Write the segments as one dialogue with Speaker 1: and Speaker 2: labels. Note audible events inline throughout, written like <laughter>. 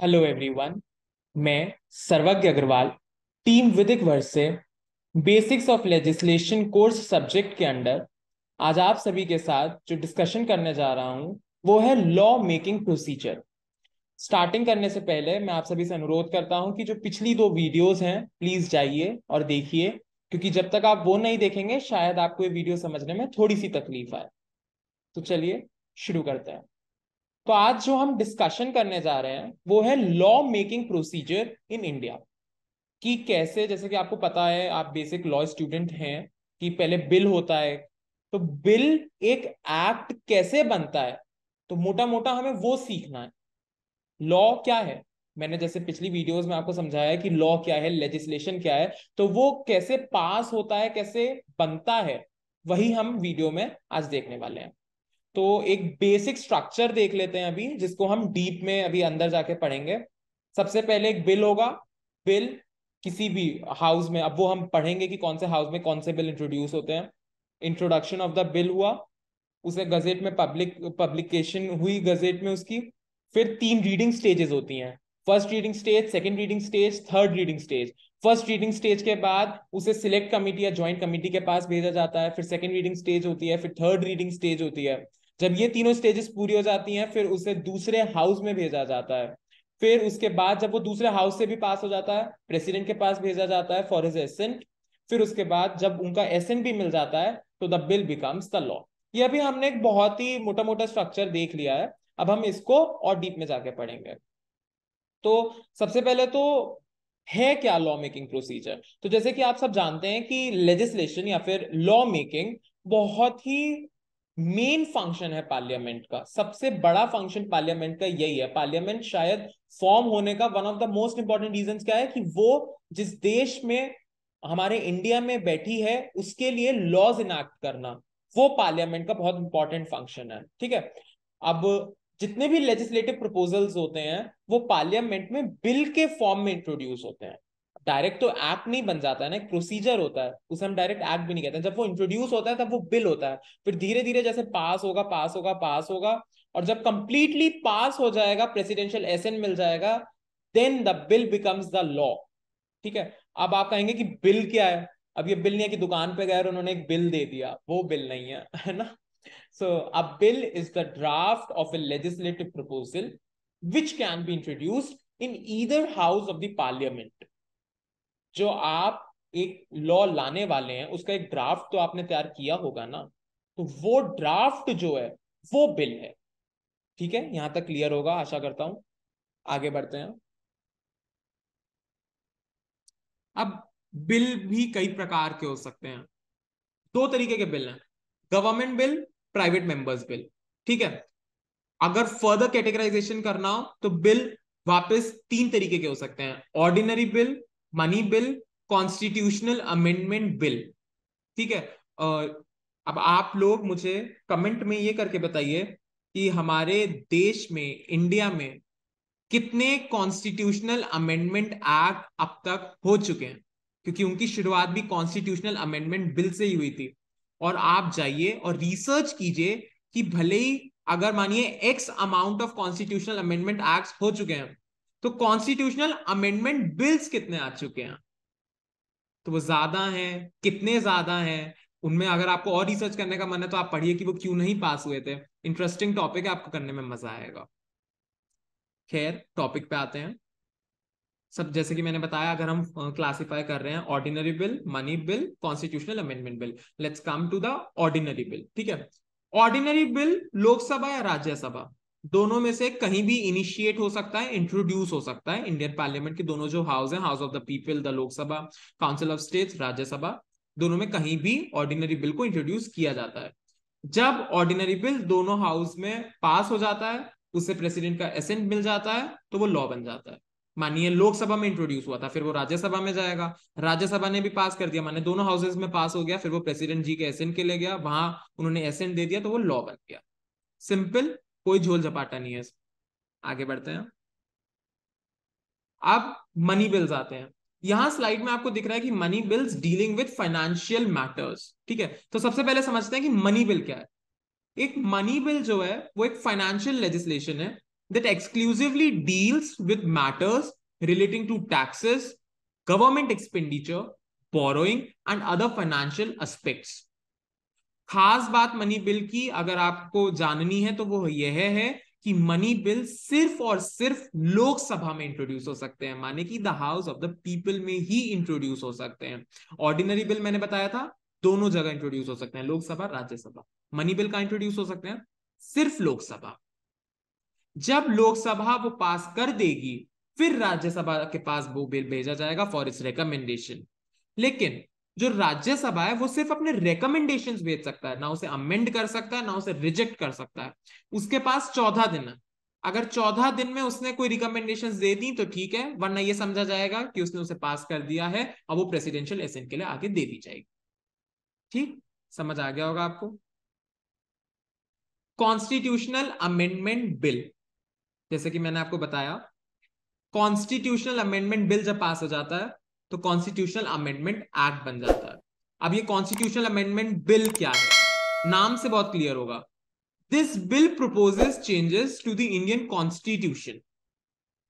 Speaker 1: Hello everyone मैं सर्वज्ञ Agarwal team Vidhik वर्ष से basics of legislation course subject के अंडर आज आप सभी के साथ जो डिस्कशन करने जा रहा हूँ वो है लॉ मेकिंग प्रोसीजर स्टार्टिंग करने से पहले मैं आप सभी से अनुरोध करता हूँ कि जो पिछली दो वीडियोस हैं प्लीज जाइए और देखिए क्योंकि जब तक आप वो नहीं देखेंगे शायद आपको ये वीडियो समझने में थोड़ी सी तकलीफ आए तो चलिए शुरू करते हैं तो आज जो हम डिस्कशन करने जा रहे हैं वो है law making procedure in India कि कैसे जैसे कि आपको पता है आप बेसिक लॉ स्टूडेंट हैं कि पहले बिल होता है तो बिल एक एक्ट कैसे बनता है तो मोटा मोटा हमें वो सीखना है लॉ क्या है मैंने जैसे पिछली वीडियोस में आपको समझाया है कि लॉ क्या है लेजिस्लेशन क्या है तो वो कैसे पास होता है कैसे बनता है वही हम वीडियो में आज देखने वाले हैं तो एक बेसिक स्ट्रक्चर देख लेते हैं अभी जिसको हम डीप में अभी अंदर जाके पढ़ेंगे सबसे पहले एक बिल होगा बिल किसी भी हाउस में अब वो हम पढ़ेंगे कि कौन से हाउस में कौन से बिल इंट्रोड्यूस होते हैं इंट्रोडक्शन ऑफ द बिल हुआ उसे गजेट में पब्लिक पब्लिकेशन हुई गजेट में उसकी फिर तीन रीडिंग स्टेजेस होती हैं first reading stage second reading stage third reading stage first reading stage के बाद उसे सिलेक्ट कमेटी या ज्वाइंट कमेटी के पास भेजा जाता है फिर सेकेंड रीडिंग स्टेज होती है फिर थर्ड रीडिंग स्टेज होती है जब ये तीनों स्टेजेस पूरी हो जाती हैं फिर उसे दूसरे हाउस में भेजा जाता है फिर उसके बाद जब वो दूसरे हाउस से भी पास हो जाता है प्रेसिडेंट के पास भेजा जाता है फॉर हिज एसेंट फिर उसके बाद जब उनका एसेंट भी मिल जाता है तो the bill becomes the law ये अभी हमने एक बहुत ही मोटा मोटा स्ट्रक्चर देख लिया है अब हम इसको और डीप में जाके पढ़ेंगे तो सबसे पहले तो है क्या लॉ मेकिंग प्रोसीजर तो जैसे कि आप सब जानते हैं कि लेजिस्लेशन या फिर लॉ मेकिंग बहुत ही मेन फंक्शन है पार्लियामेंट का सबसे बड़ा फंक्शन पार्लियामेंट का यही है पार्लियामेंट शायद फॉर्म होने का one of the most important reason क्या है कि वो जिस देश में हमारे इंडिया में बैठी है उसके लिए लॉज इनैक्ट करना वो पार्लियामेंट का बहुत इंपॉर्टेंट फंक्शन है ठीक है अब जितने भी लेजिस्लेटिव प्रपोजल्स होते हैं वो पार्लियामेंट में बिल के फॉर्म में इंट्रोड्यूस होते हैं डायरेक्ट तो ऐप नहीं बन जाता है ना एक प्रोसीजर होता है उसे हम डायरेक्ट ऐप भी नहीं कहते जब वो इंट्रोड्यूस होता है तब वो बिल होता है फिर धीरे धीरे जैसे पास होगा पास होगा पास होगा और जब कंप्लीटली पास हो जाएगा प्रेसिडेंशियल एस मिल जाएगा then the bill becomes the law ठीक है अब आप कहेंगे कि बिल क्या है अब ये बिल नहीं है कि दुकान पे गए और उन्होंने एक बिल दे दिया वो बिल नहीं है <laughs> है ना so a bill is the draft of a legislative proposal which can be introduced in either house of the parliament जो आप एक लॉ लाने वाले हैं उसका एक ड्राफ्ट तो आपने तैयार किया होगा ना तो वो ड्राफ्ट जो है वो बिल है ठीक है यहां तक क्लियर होगा आशा करता हूं आगे बढ़ते हैं अब बिल भी कई प्रकार के हो सकते हैं दो तरीके के बिल हैं government bill private members bill ठीक है अगर फर्दर कैटेगराइजेशन करना हो तो बिल वापस तीन तरीके के हो सकते हैं ordinary bill money bill constitutional amendment bill ठीक है और अब आप लोग मुझे कमेंट में ये करके बताइए कि हमारे देश में इंडिया में कितने कॉन्स्टिट्यूशनल अमेंडमेंट एक्ट अब तक हो चुके हैं क्योंकि उनकी शुरुआत भी कॉन्स्टिट्यूशनल अमेंडमेंट बिल से ही हुई थी और आप जाइए और रिसर्च कीजिए कि भले ही अगर मानिए X amount of constitutional amendment act हो चुके हैं तो कॉन्स्टिट्यूशनल अमेंडमेंट बिल्स कितने आ चुके हैं तो वो ज्यादा हैं कितने ज्यादा हैं उनमें अगर आपको और रिसर्च करने का मन है तो आप पढ़िए कि वो क्यों नहीं पास हुए थे इंटरेस्टिंग टॉपिक है आपको करने में मजा आएगा खैर टॉपिक पे आते हैं सब जैसे कि मैंने बताया अगर हम क्लासिफाई कर रहे हैं ordinary bill money bill constitutional amendment bill let's come to the ordinary bill ठीक है ऑर्डिनरी बिल लोकसभा या राज्यसभा दोनों में से कहीं भी इनिशिएट हो सकता है इंट्रोड्यूस हो सकता है इंडियन पार्लियामेंट के दोनों जो हाउस हैं house of the people the Lok Sabha council of states Rajya Sabha दोनों में कहीं भी ऑर्डिनरी बिल को इंट्रोड्यूस किया जाता है जब ऑर्डिनरी बिल दोनों हाउस में पास हो जाता है उससे प्रेसिडेंट का एसेंट मिल जाता है तो वो लॉ बन जाता है मानिए लोकसभा में इंट्रोड्यूस हुआ था फिर वो राज्यसभा में जाएगा राज्यसभा ने भी पास कर दिया माने दोनों हाउसेस में पास हो गया फिर वो प्रेसिडेंट जी के एसेंट के ले गया वहां उन्होंने एसेंट दे दिया तो वो लॉ बन गया सिंपल कोई झोल झपाटा नहीं है आगे बढ़ते हैं अब मनी बिल्स आते हैं यहां स्लाइड में आपको दिख रहा है कि money bills dealing with financial matters ठीक है तो सबसे पहले समझते हैं कि मनी बिल क्या है एक मनी बिल जो है वो एक फाइनेंशियल लेजिस्लेशन है that exclusively deals with matters relating to taxes government expenditure borrowing and other financial aspects खास बात मनी बिल की अगर आपको जाननी है तो वो यह है कि मनी बिल सिर्फ और सिर्फ लोकसभा में इंट्रोड्यूस हो सकते हैं माने कि the house of the people में ही इंट्रोड्यूस हो सकते हैं ऑर्डिनरी बिल मैंने बताया था दोनों जगह इंट्रोड्यूस हो सकते हैं लोकसभा राज्यसभा मनी बिल का इंट्रोड्यूस हो सकते हैं सिर्फ लोकसभा जब लोकसभा वो पास कर देगी फिर राज्यसभा के पास वो बिल भेजा जाएगा फॉर इट्स रिकमेंडेशन लेकिन जो राज्यसभा है वो सिर्फ अपने रिकमेंडेशन भेज सकता है ना उसे अमेंड कर सकता है ना उसे रिजेक्ट कर सकता है उसके पास चौदह दिन है अगर चौदह दिन में उसने कोई रिकमेंडेशन दे दी तो ठीक है वरना यह समझा जाएगा कि उसने उसे पास कर दिया है और वो प्रेसिडेंशियल एसेंट के लिए आगे दे दी जाएगी ठीक समझ आ गया होगा आपको कॉन्स्टिट्यूशनल अमेंडमेंट बिल जैसे कि मैंने आपको बताया कॉन्स्टिट्यूशनल अमेंडमेंट बिल जब पास हो जाता है तो कॉन्स्टिट्यूशनल अमेंडमेंट एक्ट बन जाता है अब ये कॉन्स्टिट्यूशनल अमेंडमेंट बिल क्या है नाम से बहुत क्लियर होगा this bill proposes changes to the Indian constitution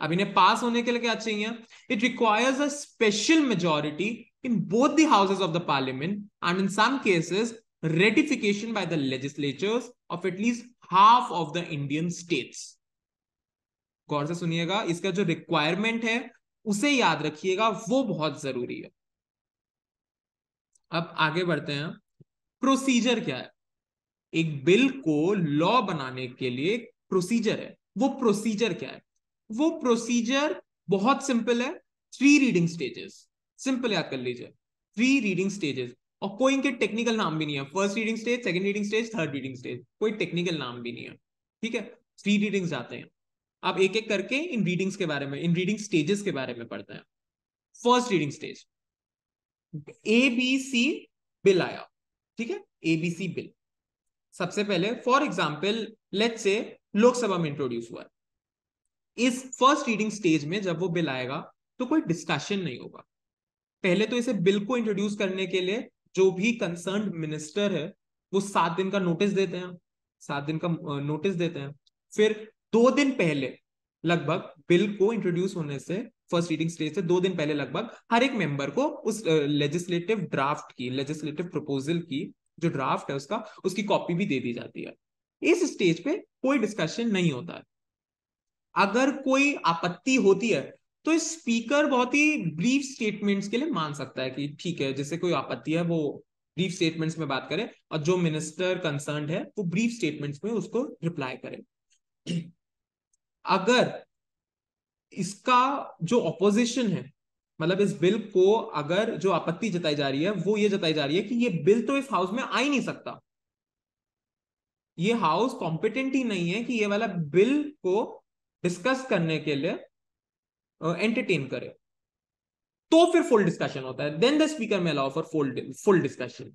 Speaker 1: अब इन्हें पास होने के लिए क्या चाहिए it requires a special majority in both the houses of the parliament and in some cases ratification by the legislatures of at least half of the Indian states गौर से सुनिएगा इसका जो रिक्वायरमेंट है उसे याद रखिएगा वो बहुत जरूरी है अब आगे बढ़ते हैं प्रोसीजर क्या है एक बिल को लॉ बनाने के लिए प्रोसीजर है वो प्रोसीजर क्या है वो प्रोसीजर बहुत सिंपल है थ्री रीडिंग स्टेजेस सिंपल याद कर लीजिए थ्री रीडिंग स्टेजेस और कोई इनके टेक्निकल नाम भी नहीं है first reading stage second reading stage third reading stage कोई टेक्निकल नाम भी नहीं है ठीक है थ्री रीडिंग्स आते हैं आप एक एक करके इन रीडिंग्स के बारे में इन रीडिंग स्टेजेस के बारे में पढ़ते हैं first reading stage A B C bill आया ठीक है ए बी सी बिल सबसे पहले फॉर एग्जाम्पल लेट से लोकसभा में इंट्रोड्यूस हुआ इस फर्स्ट रीडिंग स्टेज में जब वो बिल आएगा तो कोई डिस्कशन नहीं होगा पहले तो इसे बिल को इंट्रोड्यूस करने के लिए जो भी कंसर्न मिनिस्टर है वो सात दिन का नोटिस देते हैं सात दिन का नोटिस देते हैं फिर दो दिन पहले लगभग बिल को इंट्रोड्यूस होने से फर्स्ट रीडिंग स्टेज से दो दिन पहले लगभग हर एक मेंबर को उस लेजिस्लेटिव ड्राफ्ट की लेजिस्लेटिव प्रपोजल की जो ड्राफ्ट है उसका उसकी कॉपी भी दे दी जाती है इस स्टेज पे कोई डिस्कशन नहीं होता है अगर कोई आपत्ति होती है तो स्पीकर बहुत ही ब्रीफ स्टेटमेंट्स के लिए मान सकता है कि ठीक है जैसे कोई आपत्ति है वो ब्रीफ स्टेटमेंट्स में बात करे और जो मिनिस्टर कंसर्न है वो ब्रीफ स्टेटमेंट्स में उसको रिप्लाई करे अगर इसका जो ऑपोजिशन है मतलब इस बिल को अगर जो आपत्ति जताई जा रही है वो ये जताई जा रही है कि ये बिल तो इस हाउस में आ ही नहीं सकता ये हाउस कॉम्पिटेंट ही नहीं है कि ये वाला बिल को डिस्कस करने के लिए एंटरटेन करे तो फिर फुल डिस्कशन होता है then the speaker may allow for full full discussion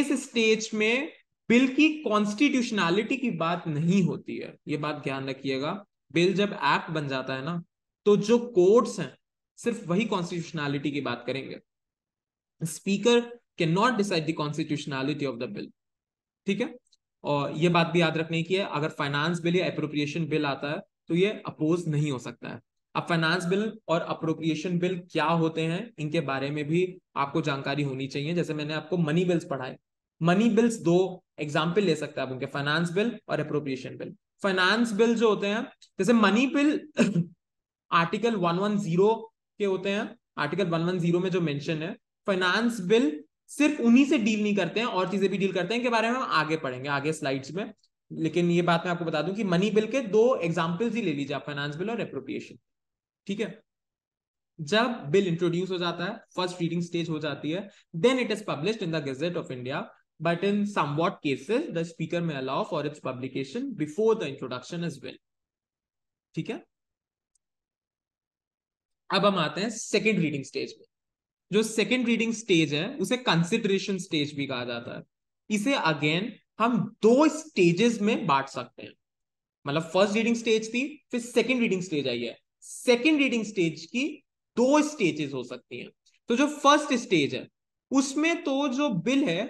Speaker 1: इस स्टेज में बिल की कॉन्स्टिट्यूशनैलिटी की बात नहीं होती है ये बात ध्यान रखिएगा बिल जब एक्ट बन जाता है ना तो जो कोर्ट्स हैं सिर्फ वही कॉन्स्टिट्यूशनैलिटी की बात करेंगे speaker can not decide the constitutionality of the bill ठीक है और ये बात भी याद रखने की है अगर फाइनेंस बिल या अप्रोप्रिएशन बिल आता है तो ये अपोज नहीं हो सकता है अब फाइनेंस बिल और अप्रोप्रिएशन बिल क्या होते हैं इनके बारे में भी आपको जानकारी होनी चाहिए जैसे मैंने आपको मनी बिल्स पढ़ाए मनी बिल्स दो एग्जाम्पल ले सकते हैं आप उनके फाइनेंस बिल और अप्रोप्रिएशन बिल फाइनेंस बिल जो होते हैं जैसे मनी बिल आर्टिकल <coughs> 110 के होते हैं आर्टिकल 110 में जो मेंशन है फाइनेंस बिल सिर्फ उन्हीं से डील नहीं करते हैं और चीजें भी डील करते हैं के बारे में हम आगे पढ़ेंगे आगे स्लाइड्स में लेकिन ये बात मैं आपको बता दूं कि मनी बिल के दो एग्जाम्पल्स ही ले लीजिए आप फाइनेंस बिल और अप्रोप्रिएशन ठीक है जब बिल इंट्रोड्यूस हो जाता है फर्स्ट रीडिंग स्टेज हो जाती है then it is publish in the gazette of India but in somewhat cases, the speaker may allow for its publication before the introduction as well. ठीक है अब हम आते हैं सेकेंड रीडिंग स्टेज में जो सेकेंड रीडिंग स्टेज है उसे कंसिडरेशन स्टेज भी कहा जाता है इसे अगेन हम दो स्टेजेस में बांट सकते हैं मतलब फर्स्ट रीडिंग स्टेज थी फिर सेकेंड रीडिंग स्टेज आई है सेकेंड रीडिंग स्टेज की दो स्टेजेस हो सकती हैं तो जो फर्स्ट स्टेज है उसमें तो जो बिल है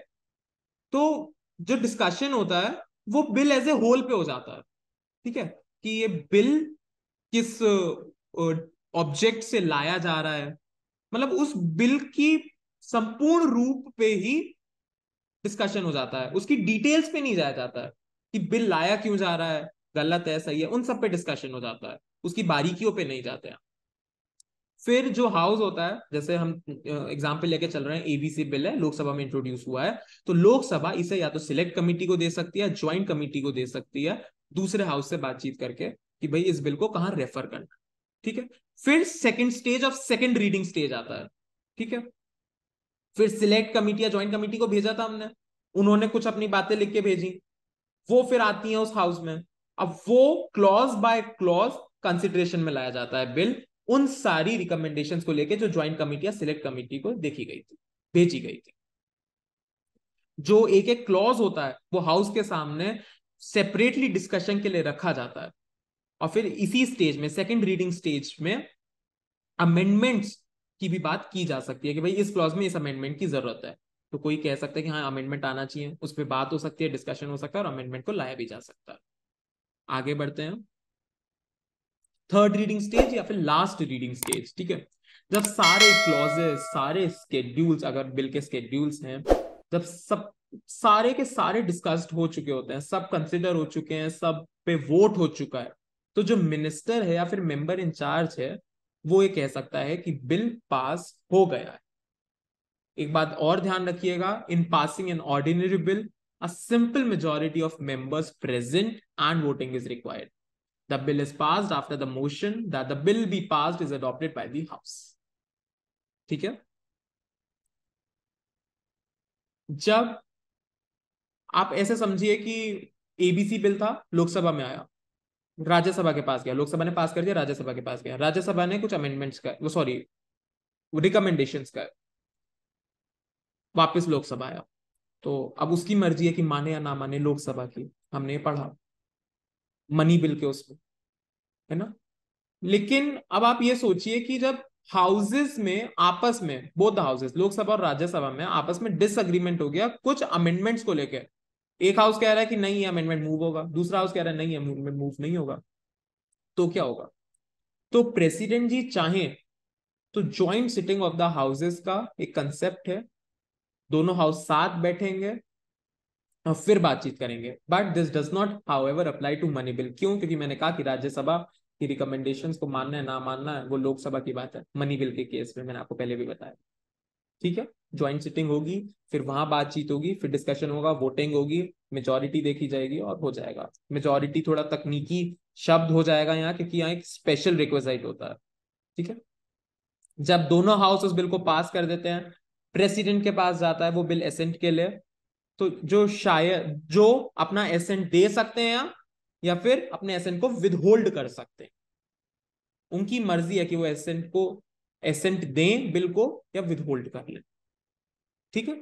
Speaker 1: तो जो डिस्कशन होता है वो बिल एज ए होल पे हो जाता है ठीक है कि ये बिल किस ऑब्जेक्ट से लाया जा रहा है मतलब उस बिल की संपूर्ण रूप पे ही डिस्कशन हो जाता है उसकी डिटेल्स पे नहीं जाया जाता है कि बिल लाया क्यों जा रहा है गलत है सही है उन सब पे डिस्कशन हो जाता है उसकी बारीकियों पे नहीं जाते हैं फिर जो हाउस होता है जैसे हम एग्जाम्पल लेके चल रहे हैं एबीसी बिल है लोकसभा में इंट्रोड्यूस हुआ है तो लोकसभा इसे या तो सिलेक्ट कमेटी को दे सकती है ज्वाइंट कमेटी को दे सकती है दूसरे हाउस से बातचीत करके कि भाई इस बिल को कहा रेफर करना ठीक है फिर second stage of second reading stage आता है ठीक है फिर सिलेक्ट कमेटी या ज्वाइंट कमेटी को भेजा था हमने उन्होंने कुछ अपनी बातें लिख के भेजी वो फिर आती है उस हाउस में अब वो क्लॉज बाय क्लॉज कंसिडरेशन में लाया जाता है बिल उन सारी रिकमेंडेशन को लेकर जो ज्वाइंट कमेटी या सिलेक्ट कमेटी को देखी गई थी भेजी गई थी जो एक एक क्लॉज होता है वो हाउस के सामने सेपरेटली डिस्कशन के लिए रखा जाता है और फिर इसी स्टेज में सेकेंड रीडिंग स्टेज में अमेंडमेंट्स की भी बात की जा सकती है कि भाई इस क्लॉज में इस अमेंडमेंट की जरूरत है तो कोई कह सकता है कि हाँ अमेंडमेंट आना चाहिए उस पर बात हो सकती है डिस्कशन हो सकता है और अमेंडमेंट को लाया भी जा सकता है आगे बढ़ते हैं थर्ड रीडिंग स्टेज या फिर लास्ट रीडिंग स्टेज ठीक है जब सारे क्लॉजेस सारे स्केड्यूल्स अगर बिल के स्केड्यूल्स हैं जब सब सारे के सारे डिस्कस्ड हो चुके होते हैं सब कंसिडर हो चुके हैं सब पे वोट हो चुका है तो जो मिनिस्टर है या फिर मेंबर इंचार्ज है वो ये कह सकता है कि बिल पास हो गया है एक बात और ध्यान रखिएगा in passing an ordinary bill a simple majority of members present and voting is required The bill is passed after the motion that the bill be passed is adopted by the House. ठीक है जब आप ऐसे समझिए कि ABC bill था लोकसभा में आया राज्यसभा के पास गया लोकसभा ने पास कर दिया राज्यसभा के पास गया राज्यसभा ने कुछ अमेंडमेंट्स का वो सॉरी रिकमेंडेशंस का वापस लोकसभा आया तो अब उसकी मर्जी है कि माने या ना माने लोकसभा की हमने पढ़ा मनी बिल के उसमें है ना लेकिन अब आप ये सोचिए कि जब हाउसेस में आपस में बोथ हाउसेस लोकसभा और राज्यसभा में आपस में डिसएग्रीमेंट हो गया कुछ अमेंडमेंट्स को लेकर एक हाउस कह रहा है कि नहीं अमेंडमेंट मूव होगा दूसरा हाउस कह रहा है नहीं अमेंडमेंट मूव नहीं होगा तो क्या होगा तो प्रेसिडेंट जी चाहें तो joint sitting of the houses का एक कंसेप्ट है दोनों हाउस साथ बैठेंगे फिर बातचीत करेंगे but this does not however apply to money bill क्यों क्योंकि मैंने कहा कि राज्यसभा की रिकमेंडेशन को मानना है ना मानना है वो लोकसभा की बात है मनी बिल के केस में मैंने आपको पहले भी बताया ठीक है ज्वाइंट सिटिंग होगी फिर वहां बातचीत होगी फिर डिस्कशन होगा वोटिंग होगी मेजोरिटी देखी जाएगी और हो जाएगा मेजोरिटी थोड़ा तकनीकी शब्द हो जाएगा यहाँ क्योंकि यहाँ एक स्पेशल रिक्वेस्ट होता है ठीक है जब दोनों हाउस उस बिल को पास कर देते हैं प्रेसिडेंट के पास जाता है वो बिल एसेंट के लिए तो जो शायद जो अपना एसेंट दे सकते हैं या फिर अपने एसेंट को विदहोल्ड कर सकते हैं उनकी मर्जी है कि वो एसेंट को एसेंट दें बिल को या विदहोल्ड कर लें ठीक है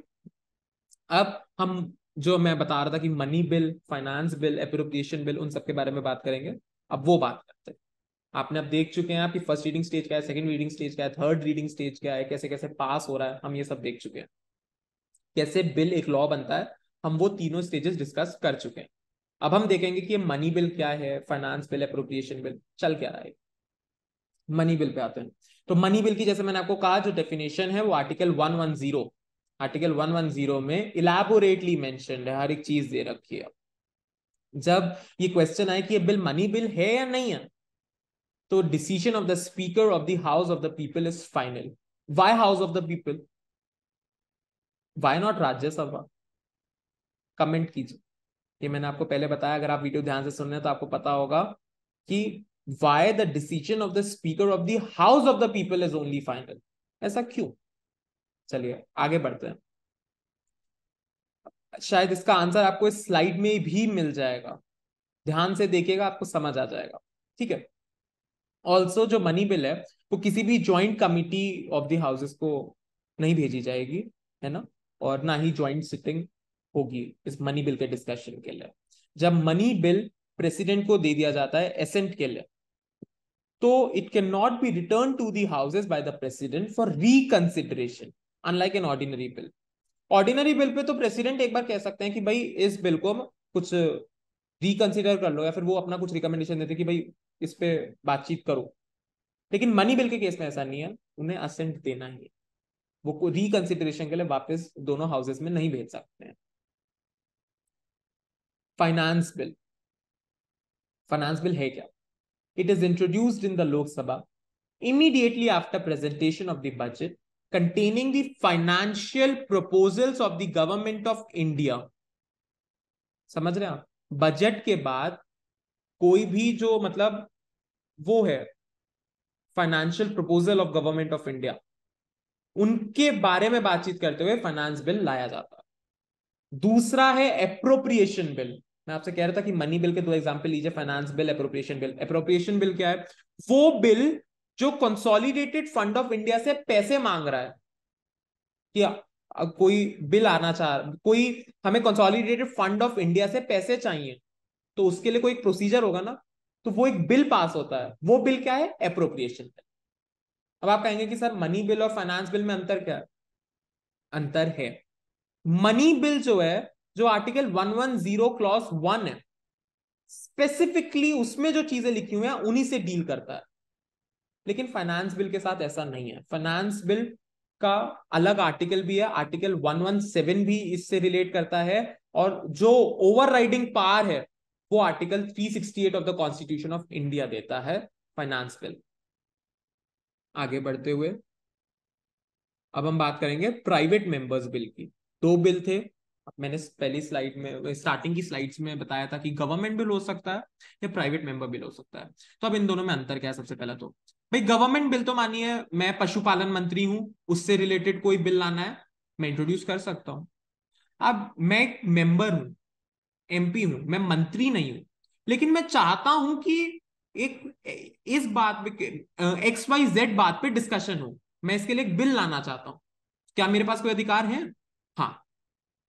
Speaker 1: अब हम जो मैं बता रहा था कि money bill finance bill appropriation bill उन सब के बारे में बात करेंगे अब वो बात करते हैं आपने अब देख चुके हैं आपकी फर्स्ट रीडिंग स्टेज क्या है सेकंड रीडिंग स्टेज क्या है थर्ड रीडिंग स्टेज क्या है कैसे कैसे पास हो रहा है हम ये सब देख चुके हैं कैसे बिल एक लॉ बनता है हम वो तीनों स्टेजेस डिस्कस कर चुके हैं अब हम देखेंगे कि मनी बिल क्या है फाइनेंस बिल अप्रोप्रिएशन बिल चल क्या रहा है मनी बिल पे आते हैं तो मनी बिल की जैसे मैंने आपको कहा जो डेफिनेशन है वो आर्टिकल 110 आर्टिकल 110 में इलेबोरेटली मैं है हर एक चीज दे रखी है जब ये क्वेश्चन आए कि ये बिल मनी बिल है या नहीं है तो decision of the speaker of the house of the people is final why house of the people why not Rajya Sabha comment कीजिए ये मैंने आपको पहले बताया अगर आप वीडियो ध्यान से सुन रहे हैं तो आपको पता होगा कि why the decision of the speaker of the house of the people is only final ऐसा क्यों चलिए आगे बढ़ते हैं शायद इसका आंसर आपको इस स्लाइड में भी मिल जाएगा ध्यान से देखिएगा आपको समझ आ जाएगा ठीक है ऑल्सो जो मनी बिल है वो किसी भी joint committee of the houses को नहीं भेजी जाएगी है ना और ना ही ज्वाइंट सिटिंग होगी इस मनी बिल के डिस्कशन के लिए जब मनी बिल प्रेसिडेंट को दे दिया जाता है एसेंट के लिए तो it can not be return to the houses by the president for reconsideration unlike an ordinary bill ordinary bill पे तो प्रेसिडेंट एक बार कह सकते हैं कि भाई इस बिल को हम कुछ रिकंसिडर कर लो या फिर वो अपना कुछ रिकमेंडेशन देते कि भाई इस पे बातचीत करो लेकिन मनी बिल के केस में ऐसा नहीं है उन्हें असेंट देना ही है वो रिकंसिडरेशन के लिए वापस दोनों हाउसेस में नहीं भेज सकते हैं फाइनेंस बिल फाइनेंस बिल है क्या it is introduced in the Lok Sabha immediately after presentation of the budget containing the financial proposals of the government of India समझ रहे आप बजट के बाद कोई भी जो मतलब वो है financial proposal of government of India उनके बारे में बातचीत करते हुए फाइनेंस बिल लाया जाता दूसरा है अप्रोप्रिएशन बिल मैं आपसे कह रहा था कि मनी बिल के दो एग्जाम्पल लीजिए finance bill appropriation bill appropriation bill क्या है वो बिल जो कंसोलिडेटेड फंड ऑफ इंडिया से पैसे मांग रहा है कि कोई बिल आना चाह कोई हमें कंसोलिडेटेड फंड ऑफ इंडिया से पैसे चाहिए तो उसके लिए कोई एक प्रोसीजर होगा ना तो वो एक बिल पास होता है वो बिल क्या है अप्रोप्रिएशन बिल अब आप कहेंगे कि सर मनी बिल और फाइनेंस बिल में अंतर क्या है अंतर है मनी बिल जो है जो आर्टिकल 110 क्लॉस वन है स्पेसिफिकली उसमें जो चीजें लिखी हुई हैं उन्हीं से डील करता है लेकिन फाइनेंस बिल के साथ ऐसा नहीं है फाइनेंस बिल का अलग आर्टिकल भी है आर्टिकल 117 भी इससे रिलेट करता है और जो ओवरराइडिंग पावर है वो article 368 of the constitution of India देता है फाइनेंस बिल आगे बढ़ते हुए अब हम बात करेंगे प्राइवेट मेंबर्स बिल की दो बिल थे मैंने पहली स्लाइड में स्टार्टिंग की स्लाइड्स में बताया था कि गवर्नमेंट बिल हो सकता है या प्राइवेट मेंबर बिल हो सकता है तो अब इन दोनों में अंतर क्या है सबसे पहला तो भाई गवर्नमेंट बिल तो मानिए मैं पशुपालन मंत्री हूं उससे रिलेटेड कोई बिल लाना है मैं इंट्रोड्यूस कर सकता हूं अब मैं एक मेंबर हूं एमपी हूं मैं मंत्री नहीं हूं लेकिन मैं चाहता हूं कि एक इस बात पे एक्स वाई जेड बात पे डिस्कशन हो मैं इसके लिए एक बिल लाना चाहता हूं क्या मेरे पास कोई अधिकार है हाँ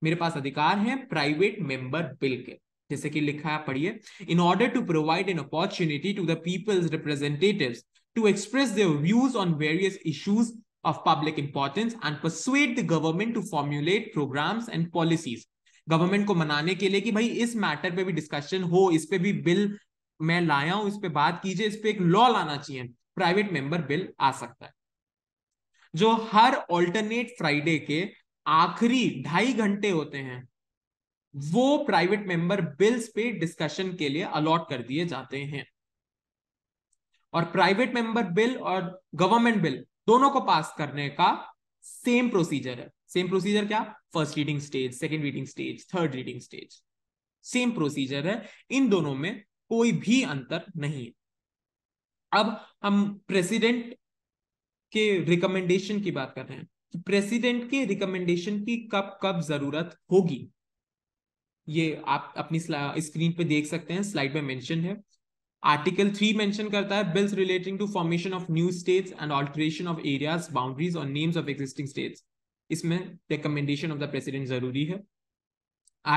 Speaker 1: मेरे पास अधिकार है प्राइवेट मेंबर बिल के जैसे कि लिखा है पढ़िए in order to provide an opportunity to the people's representative to express their views on various issues of public importance and persuade the government to formulate programs and policies government को मनाने के लिए कि भाई इस मैटर पे भी discussion हो इस पे भी बिल मैं लाया हूं इस पे बात कीजिए इस पे एक लॉ लाना चाहिए प्राइवेट मेंबर बिल आ सकता है जो हर ऑल्टरनेट फ्राइडे के आखिरी ढाई घंटे होते हैं वो प्राइवेट मेंबर बिल्स पे डिस्कशन के लिए अलॉट कर दिए जाते हैं और प्राइवेट मेंबर बिल और गवर्नमेंट बिल दोनों को पास करने का सेम प्रोसीजर है सेम प्रोसीजर क्या first reading stage second reading stage third reading stage same procedure है इन दोनों में कोई भी अंतर नहीं है अब हम प्रेसिडेंट के रिकमेंडेशन की बात कर रहे हैं कि तो प्रेसिडेंट के रिकमेंडेशन की कब कब जरूरत होगी ये आप अपनी स्क्रीन पे देख सकते हैं स्लाइड में मेंशन है आर्टिकल थ्री मेंशन करता है bills relating to formation of new states and alteration of areas boundaries और नेम्स ऑफ एग्जिस्टिंग स्टेट्स इसमें रिकमेंडेशन ऑफ द प्रेसिडेंट जरूरी है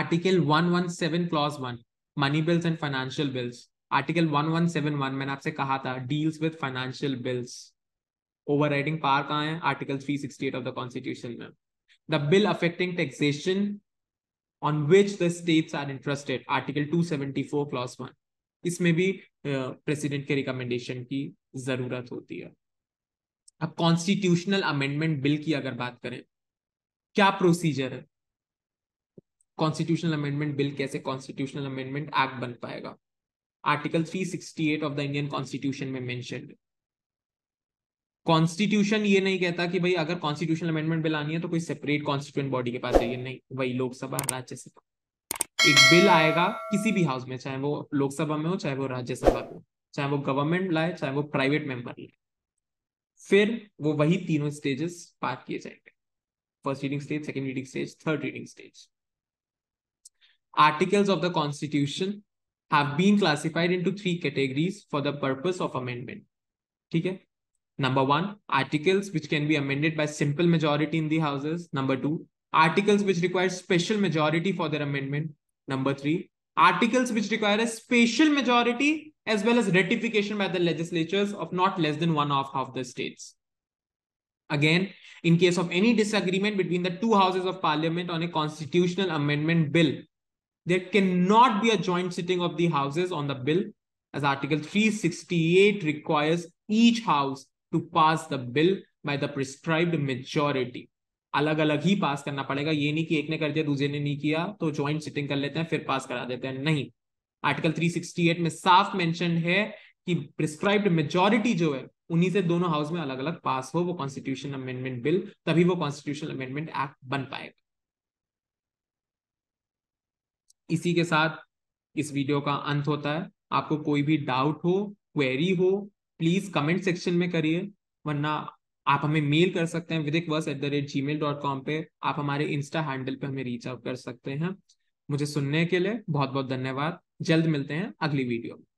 Speaker 1: article one one seven clause one money bills and financial bills article one one seven one मैंने आपसे कहा था deals with financial bills overriding power कहा है article three sixty eight of the constitution में the bill affecting taxation on which the states are interested article two seventy four clause one इसमें भी president uh, के recommendation की जरूरत होती है अब कॉन्स्टिट्यूशनल अमेंडमेंट बिल की अगर बात करें क्या प्रोसीजर है कॉन्स्टिट्यूशनल अमेंडमेंट बिल कैसे कॉन्स्टिट्यूशनल अमेंडमेंट एक्ट बन पाएगा article 368 of the Indian constitution में मेंशन्ड कॉन्स्टिट्यूशन ये नहीं कहता कि भाई अगर कॉन्स्टिट्यूशनल अमेंडमेंट बिल आनी है तो कोई सेपरेट कॉन्स्टिट्यूएंट बॉडी के पास जाइए नहीं वही लोकसभा राज्यसभा एक बिल आएगा किसी भी हाउस में चाहे वो लोकसभा में हो चाहे वो राज्यसभा में हो चाहे वो गवर्नमेंट लाए चाहे वो प्राइवेट मेंबर लाए फिर वो वही तीनों स्टेजेस पार किए जाएंगे first reading stage second reading stage third reading stage articles of the Constitution have been classified into three categories for the purpose of amendment. Okay? Number one, articles which can be amended by simple majority in the houses. Number two, articles which require special majority for their amendment. Number three, articles which require a special majority as well as ratification by the legislatures of not less than one of half the states. Again, in case of any disagreement between the two houses of parliament on a constitutional amendment bill there cannot be a joint sitting of the houses on the bill as article 368 requires each house to pass the bill by the prescribed majority अलग अलग ही पास करना पड़ेगा ये नहीं कि एक ने कर दिया दूसरे ने नहीं किया तो ज्वाइंट सिटिंग कर लेते हैं फिर पास करा देते हैं नहीं आर्टिकल 368 में साफ मेंशन है कि प्रिस्क्राइब्ड मेजोरिटी जो है उन्हीं से दोनों हाउस में अलग अलग पास हो वो कॉन्स्टिट्यूशन अमेंडमेंट बिल तभी वो कॉन्स्टिट्यूशन अमेंडमेंट एक्ट बन पाएगा इसी के साथ इस वीडियो का अंत होता है आपको कोई भी डाउट हो क्वेरी हो प्लीज कमेंट सेक्शन में करिए वरना आप हमें मेल कर सकते हैं vedic verse at the rate G mail dot com पे आप हमारे इंस्टा हैंडल पे हमें रीच आउट कर सकते हैं मुझे सुनने के लिए बहुत बहुत धन्यवाद जल्द मिलते हैं अगली वीडियो में